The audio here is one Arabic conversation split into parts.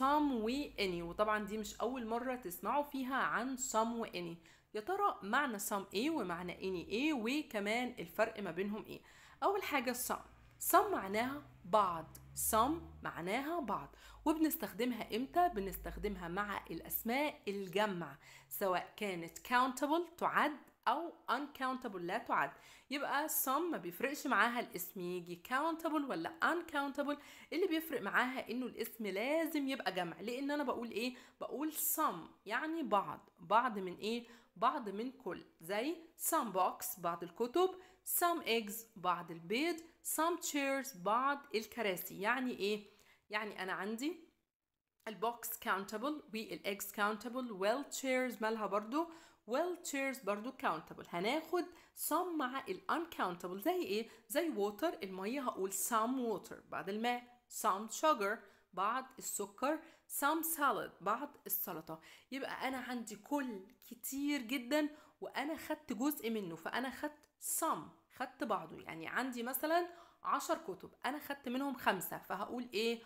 some we any وطبعا دي مش أول مرة تسمعوا فيها عن some و any يا ترى معنى some ايه ومعنى any ايه وكمان الفرق ما بينهم ايه أول حاجة some some معناها بعض some معناها بعض وبنستخدمها امتى بنستخدمها مع الاسماء الجمع سواء كانت countable تعد او uncountable لا تعد يبقى some ما بيفرقش معاها الاسم يجي countable ولا uncountable اللي بيفرق معاها انه الاسم لازم يبقى جمع لان انا بقول ايه بقول some يعني بعض بعض من ايه بعض من كل زي some box بعض الكتب some eggs بعض البيض some chairs بعض الكراسي يعني ايه يعني انا عندي البوكس countable والاكس countable well chairs مالها برضو well chairs برضو countable هناخد some مع ال uncountable زي ايه زي water الميه هقول some water بعد الماء some sugar بعض السكر some salad بعض السلطة يبقى أنا عندي كل كتير جدا وأنا خدت جزء منه فأنا خدت some خدت بعضه يعني عندي مثلا عشر كتب أنا خدت منهم خمسة فهقول إيه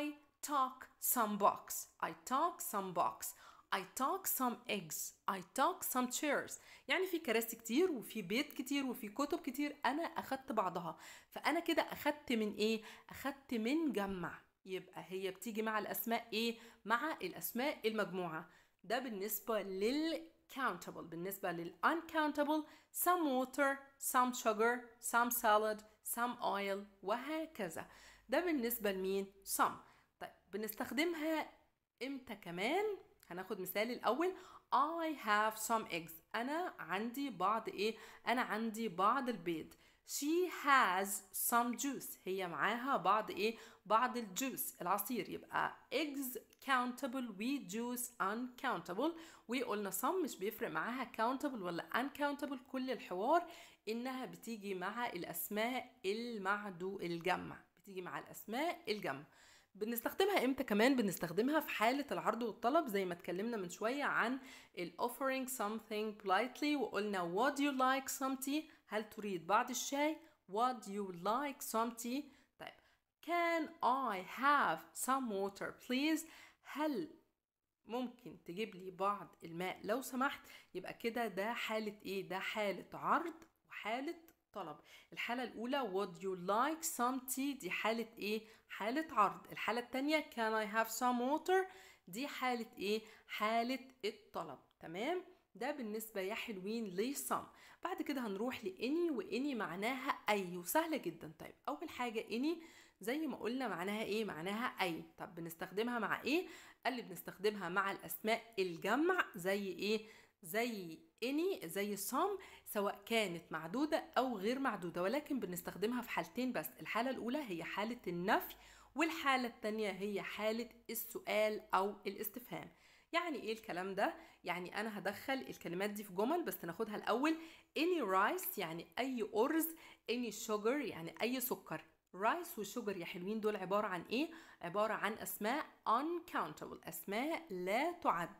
I talk some box I talk some box I talk some eggs I talk some chairs يعني في كراسي كتير وفي بيت كتير وفي كتب كتير أنا أخدت بعضها فأنا كده أخدت من إيه؟ أخدت من جمع يبقى هي بتيجي مع الأسماء إيه؟ مع الأسماء المجموعة ده بالنسبة لل countable بالنسبة لل uncountable some water some sugar some salad some oil وهكذا ده بالنسبة لمين some طيب بنستخدمها امتى كمان هناخد مثال الاول I have some eggs انا عندي بعض ايه انا عندي بعض البيض she has some juice هي معاها بعض ايه بعض الجوس العصير يبقى eggs countable we juice uncountable وقلنا some مش بيفرق معاها countable ولا uncountable كل الحوار انها بتيجي مع الاسماء المعدو الجمع بتيجي مع الاسماء الجمع بنستخدمها امتى كمان بنستخدمها في حاله العرض والطلب زي ما اتكلمنا من شويه عن ال offering something politely وقلنا would you like some tea هل تريد بعض الشاي would you like some tea طيب can I have some water please هل ممكن تجيب لي بعض الماء لو سمحت يبقى كده ده حالة ايه ده حالة عرض وحالة طلب الحالة الأولى would you like some tea دي حالة إيه؟ حالة عرض الحالة الثانيه can I have some water دي حالة إيه؟ حالة الطلب تمام؟ ده بالنسبة يا حلوين سام بعد كده هنروح لإني وإني معناها أي وسهلة جدا طيب أول حاجة إني زي ما قلنا معناها إيه؟ معناها أي طب بنستخدمها مع إيه؟ قال بنستخدمها مع الأسماء الجمع زي إيه؟ زي اني زي some سواء كانت معدودة أو غير معدودة ولكن بنستخدمها في حالتين بس الحالة الأولى هي حالة النفي والحالة الثانية هي حالة السؤال أو الاستفهام يعني ايه الكلام ده؟ يعني انا هدخل الكلمات دي في جمل بس ناخدها الاول any rice يعني اي ارز any sugar يعني اي سكر رايس وشوجر يا حلوين دول عبارة عن ايه؟ عبارة عن اسماء uncountable اسماء لا تعد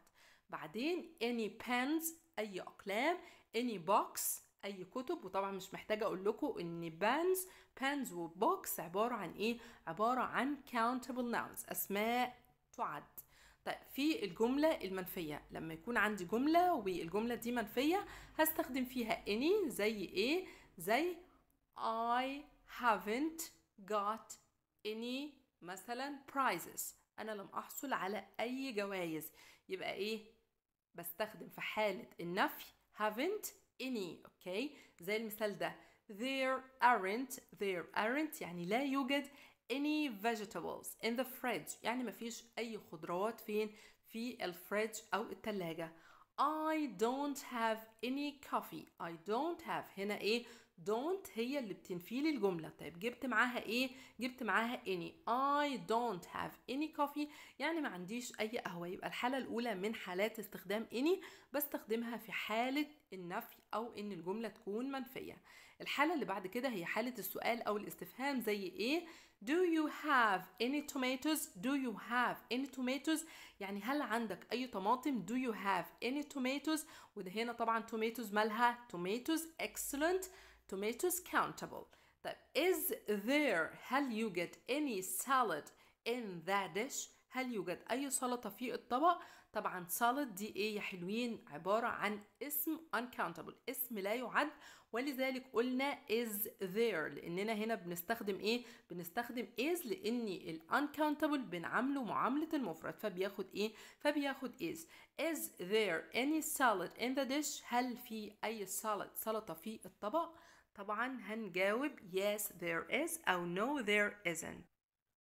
بعدين any pens اي اقلام any box اي كتب وطبعا مش محتاجه اقول لكم ان بانز بانز وبوكس عباره عن ايه عباره عن countable nouns اسماء تعد طيب في الجملة المنفية لما يكون عندي جملة والجملة دي منفية هستخدم فيها any زي ايه زي I haven't got any مثلا prizes انا لم احصل على اي جوائز يبقى ايه بستخدم في حالة النفي haven't any اوكي زي المثال ده there aren't there aren't يعني لا يوجد any vegetables in the fridge يعني مفيش أي خضروات فين في الفريج أو التلاجة I don't have any coffee I don't have هنا إيه don't هي اللي بتنفي الجملة طيب جبت معاها ايه جبت معاها any I don't have any coffee يعني ما عنديش اي قهوة يبقى الحالة الاولى من حالات استخدام any بستخدمها في حالة النفي او ان الجملة تكون منفية الحالة اللي بعد كده هي حالة السؤال او الاستفهام زي ايه do you have any tomatoes do you have any tomatoes يعني هل عندك اي طماطم do you have any tomatoes وده هنا طبعا tomatoes مالها tomatoes excellent tomatoes countable طيب is there هل يوجد any salad in the dish هل يوجد أي سلطة في الطبق طبعا salad دي إيه يا حلوين عبارة عن اسم uncountable اسم لا يعد ولذلك قلنا is there لأننا هنا بنستخدم إيه بنستخدم is لأن ال uncountable بنعامله معاملة المفرد فبياخد إيه فبياخد is is there any salad in the dish هل في أي salad سلطة في الطبق طبعا هنجاوب yes there is أو no there isn't